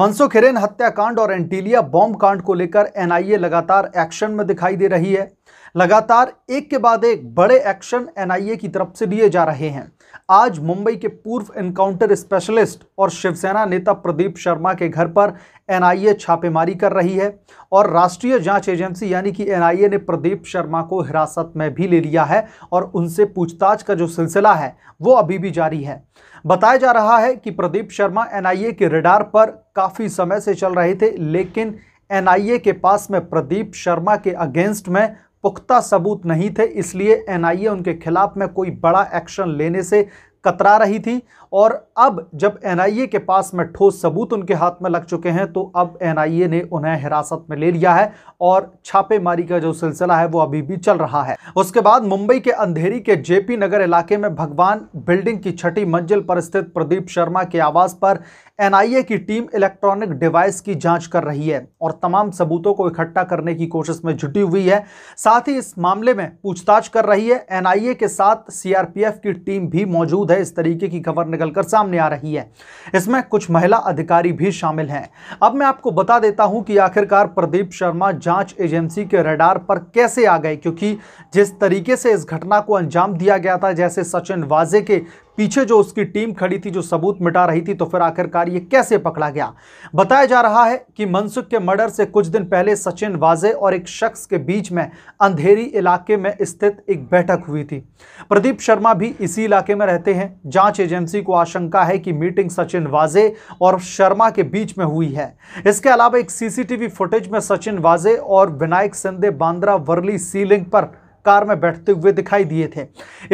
मनसुख हिरेन हत्याकांड और एंटीलिया बॉम्ब कांड को लेकर एनआईए लगातार एक्शन में दिखाई दे रही है लगातार एक के बाद एक बड़े एक्शन एनआईए की तरफ से लिए जा रहे हैं आज मुंबई के पूर्व एनकाउंटर स्पेशलिस्ट और शिवसेना नेता प्रदीप शर्मा के घर पर एनआईए छापेमारी कर रही है और राष्ट्रीय जांच एजेंसी यानी कि एनआईए ने प्रदीप शर्मा को हिरासत में भी ले लिया है और उनसे पूछताछ का जो सिलसिला है वो अभी भी जारी है बताया जा रहा है कि प्रदीप शर्मा एनआईए के रिडार पर काफ़ी समय से चल रहे थे लेकिन एनआईए के पास में प्रदीप शर्मा के अगेंस्ट में पुख्ता सबूत नहीं थे इसलिए एनआईए उनके खिलाफ में कोई बड़ा एक्शन लेने से कतरा रही थी और अब जब एनआईए के पास में ठोस सबूत उनके हाथ में लग चुके हैं तो अब एनआईए ने उन्हें हिरासत में ले लिया है और छापेमारी का जो सिलसिला है वो अभी भी चल रहा है उसके बाद मुंबई के अंधेरी के जेपी नगर इलाके में भगवान बिल्डिंग की छठी मंजिल पर स्थित प्रदीप शर्मा के आवास पर एनआईए की टीम इलेक्ट्रॉनिक डिवाइस की जांच कर रही है और तमाम सबूतों को इकट्ठा करने की कोशिश में जुटी हुई है साथ ही इस मामले में पूछताछ कर रही है एनआईए के साथ सीआरपीएफ की टीम भी मौजूद मौजूद है इस तरीके की खबर निकलकर सामने आ रही है इसमें कुछ महिला अधिकारी भी शामिल हैं अब मैं आपको बता देता हूं कि आखिरकार प्रदीप शर्मा जांच एजेंसी के रडार पर कैसे आ गए क्योंकि जिस तरीके से इस घटना को अंजाम दिया गया था जैसे सचिन वाजे के पीछे जो उसकी टीम खड़ी थी जो सबूत मिटा रही थी तो फिर आखिरकार ये कैसे पकड़ा गया बताया जा रहा है कि मनसुख के मर्डर से कुछ दिन पहले सचिन वाजे और एक शख्स के बीच में अंधेरी इलाके में स्थित एक बैठक हुई थी प्रदीप शर्मा भी इसी इलाके में रहते हैं जांच एजेंसी को आशंका है कि मीटिंग सचिन वाजे और शर्मा के बीच में हुई है इसके अलावा एक सीसीटीवी फुटेज में सचिन वाजे और विनायक सिंधे बांद्रा वर्ली सीलिंग पर कार में बैठते हुए दिखाई दिए थे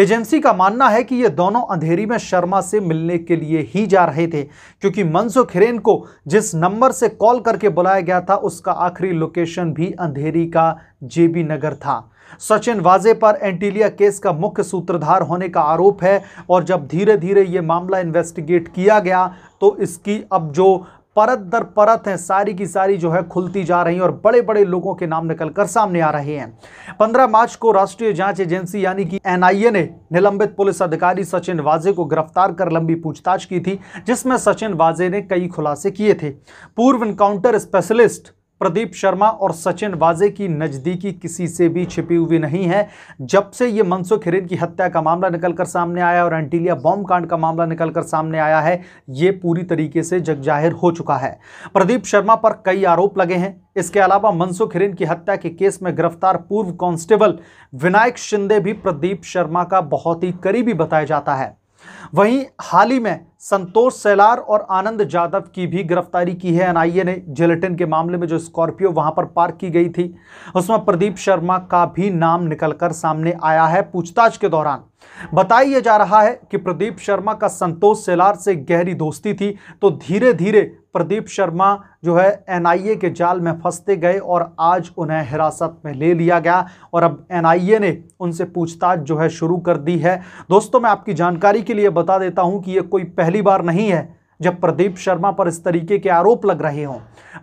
एजेंसी का मानना है कि ये दोनों अंधेरी में शर्मा से मिलने के लिए ही जा रहे थे क्योंकि मनसुख हिरेन को जिस नंबर से कॉल करके बुलाया गया था उसका आखिरी लोकेशन भी अंधेरी का जेबी नगर था सचिन वाजे पर एंटीलिया केस का मुख्य सूत्रधार होने का आरोप है और जब धीरे धीरे ये मामला इन्वेस्टिगेट किया गया तो इसकी अब जो परत दर परत हैं सारी की सारी जो है खुलती जा रही हैं और बड़े बड़े लोगों के नाम निकलकर सामने आ रहे हैं 15 मार्च को राष्ट्रीय जांच एजेंसी यानी कि एनआईए ने निलंबित पुलिस अधिकारी सचिन वाजे को गिरफ्तार कर लंबी पूछताछ की थी जिसमें सचिन वाजे ने कई खुलासे किए थे पूर्व इनकाउंटर स्पेशलिस्ट प्रदीप शर्मा और सचिन वाजे की नज़दीकी किसी से भी छिपी हुई नहीं है जब से ये मनसुख हिरेन की हत्या का मामला निकलकर सामने आया और एंटीलिया बॉम्ब कांड का मामला निकलकर सामने आया है ये पूरी तरीके से जग जाहिर हो चुका है प्रदीप शर्मा पर कई आरोप लगे हैं इसके अलावा मनसुख हिरेन की हत्या के केस में गिरफ्तार पूर्व कांस्टेबल विनायक शिंदे भी प्रदीप शर्मा का बहुत ही करीबी बताया जाता है वहीं हाल ही में संतोष सैलार और आनंद जादव की भी गिरफ्तारी की है एनआईए ने जिलेटिन के मामले में जो स्कॉर्पियो वहां पर पार्क की गई थी उसमें प्रदीप शर्मा का भी नाम निकलकर सामने आया है पूछताछ के दौरान बताया जा रहा है कि प्रदीप शर्मा का संतोष सेलार से गहरी दोस्ती थी तो धीरे धीरे प्रदीप शर्मा जो है एनआईए के जाल में फंसते गए और आज उन्हें हिरासत में ले लिया गया और अब एनआईए ने उनसे पूछताछ जो है शुरू कर दी है दोस्तों मैं आपकी जानकारी के लिए बता देता हूं कि ये कोई पहली बार नहीं है जब प्रदीप शर्मा पर इस तरीके के आरोप लग रहे हों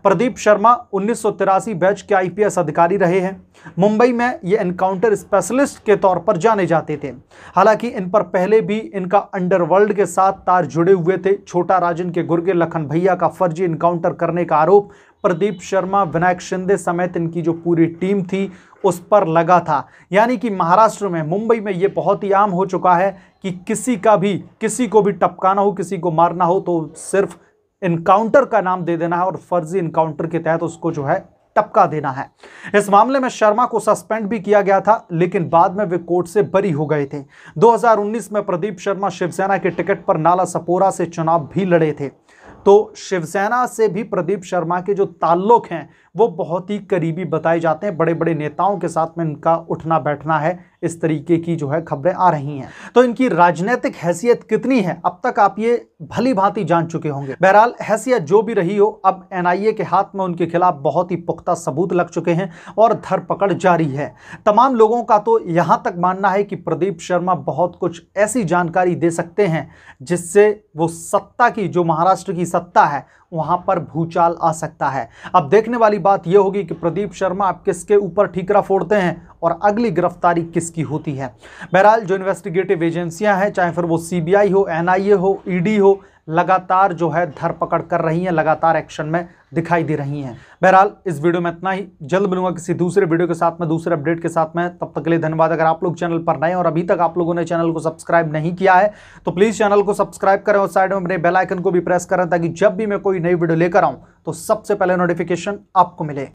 प्रदीप शर्मा उन्नीस बैच के आईपीएस अधिकारी रहे हैं मुंबई में ये एनकाउंटर स्पेशलिस्ट के तौर पर जाने जाते थे हालांकि इन पर पहले भी इनका अंडरवर्ल्ड के साथ तार जुड़े हुए थे छोटा राजन के गुर्गे लखन भैया का फर्जी इनकाउंटर करने का आरोप प्रदीप शर्मा विनायक शिंदे समेत इनकी जो पूरी टीम थी उस पर लगा था यानी कि महाराष्ट्र में मुंबई में ये बहुत ही आम हो चुका है कि किसी का भी किसी को भी टपकाना हो किसी को मारना हो तो सिर्फ इनकाउंटर का नाम दे देना है और फर्जी इनकाउंटर के तहत उसको जो है टपका देना है इस मामले में शर्मा को सस्पेंड भी किया गया था लेकिन बाद में वे कोर्ट से बरी हो गए थे 2019 में प्रदीप शर्मा शिवसेना के टिकट पर नाला सपोरा से चुनाव भी लड़े थे तो शिवसेना से भी प्रदीप शर्मा के जो ताल्लुक हैं वो बहुत ही करीबी बताए जाते हैं बड़े बड़े नेताओं के साथ में इनका उठना बैठना है इस तरीके की जो है खबरें आ रही हैं तो इनकी राजनीतिक हैसियत कितनी है अब तक आप ये भली भांति जान चुके होंगे बहरहाल हैसियत जो भी रही हो अब एनआईए के हाथ में उनके खिलाफ बहुत ही पुख्ता सबूत लग चुके हैं और धरपकड़ जारी है तमाम लोगों का तो यहाँ तक मानना है कि प्रदीप शर्मा बहुत कुछ ऐसी जानकारी दे सकते हैं जिससे वो सत्ता की जो महाराष्ट्र की सत्ता है वहां पर भूचाल आ सकता है अब देखने वाली बात यह होगी कि प्रदीप शर्मा आप किसके ऊपर ठीकरा फोड़ते हैं और अगली गिरफ्तारी किसकी होती है बहरहाल जो इन्वेस्टिगेटिव एजेंसियां हैं चाहे फिर वो सीबीआई हो एनआईए हो ईडी e हो लगातार जो है धरपकड़ कर रही हैं लगातार एक्शन में दिखाई दे रही हैं बहरहाल इस वीडियो में इतना ही जल्द मिलूंगा किसी दूसरे वीडियो के साथ में दूसरे अपडेट के साथ में तब तक के लिए धन्यवाद अगर आप लोग चैनल पर नए और अभी तक आप लोगों ने चैनल को सब्सक्राइब नहीं किया है तो प्लीज़ चैनल को सब्सक्राइब करें और साइड में अपने बेलाइकन को भी प्रेस करें ताकि जब भी मैं कोई नई वीडियो लेकर आऊँ तो सबसे पहले नोटिफिकेशन आपको मिले